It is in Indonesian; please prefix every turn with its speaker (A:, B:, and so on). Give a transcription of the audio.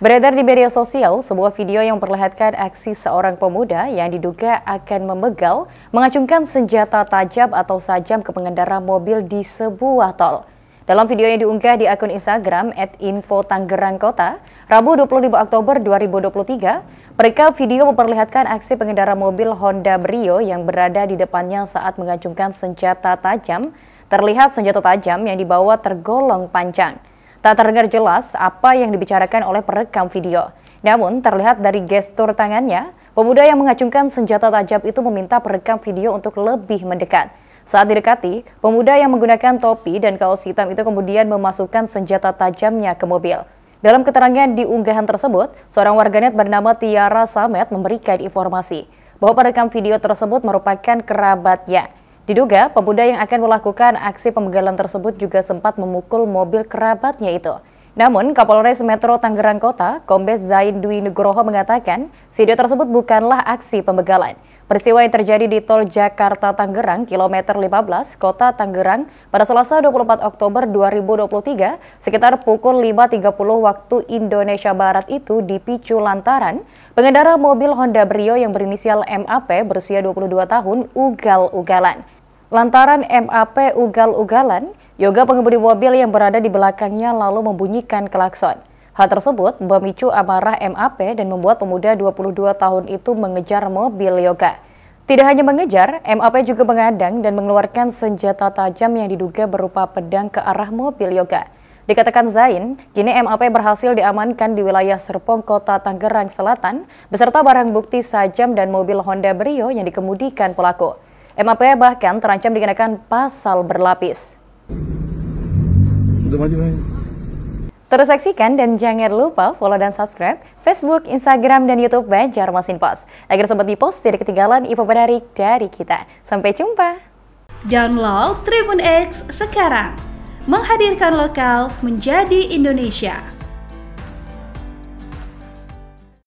A: Beredar di media sosial, sebuah video yang memperlihatkan aksi seorang pemuda yang diduga akan memegal, mengacungkan senjata tajam atau sajam ke pengendara mobil di sebuah tol. Dalam video yang diunggah di akun Instagram @info_tanggerang_kota, Rabu 25 Oktober 2023, mereka video memperlihatkan aksi pengendara mobil Honda Brio yang berada di depannya saat mengacungkan senjata tajam. Terlihat senjata tajam yang dibawa tergolong panjang. Tak terdengar jelas apa yang dibicarakan oleh perekam video. Namun, terlihat dari gestur tangannya, pemuda yang mengacungkan senjata tajam itu meminta perekam video untuk lebih mendekat. Saat didekati, pemuda yang menggunakan topi dan kaos hitam itu kemudian memasukkan senjata tajamnya ke mobil. Dalam keterangan di unggahan tersebut, seorang warganet bernama Tiara Samet memberikan informasi bahwa perekam video tersebut merupakan kerabatnya. Diduga, pemuda yang akan melakukan aksi pembegalan tersebut juga sempat memukul mobil kerabatnya itu. Namun, Kapolres Metro Tangerang Kota, Kombes Zain Dwi Nugroho mengatakan, video tersebut bukanlah aksi pembegalan. Peristiwa yang terjadi di tol Jakarta-Tangerang, kilometer 15, kota Tangerang, pada selasa 24 Oktober 2023, sekitar pukul 5.30 waktu Indonesia Barat itu dipicu lantaran pengendara mobil Honda Brio yang berinisial MAP berusia 22 tahun ugal-ugalan. Lantaran MAP ugal-ugalan, Yoga pengemudi mobil yang berada di belakangnya lalu membunyikan klakson. Hal tersebut memicu amarah MAP dan membuat pemuda 22 tahun itu mengejar mobil Yoga. Tidak hanya mengejar, MAP juga mengadang dan mengeluarkan senjata tajam yang diduga berupa pedang ke arah mobil Yoga. Dikatakan Zain, kini MAP berhasil diamankan di wilayah Serpong, Kota Tangerang Selatan, beserta barang bukti sajam dan mobil Honda Brio yang dikemudikan pelaku. MAP bahkan terancam dikenakan pasal berlapis. Terus saksikan dan jangan lupa follow dan subscribe Facebook, Instagram, dan Youtube Banjar Masin Pos. Agar sempat dipost, tidak ketinggalan info menarik dari kita. Sampai jumpa! Download Tribun X sekarang. Menghadirkan lokal menjadi Indonesia.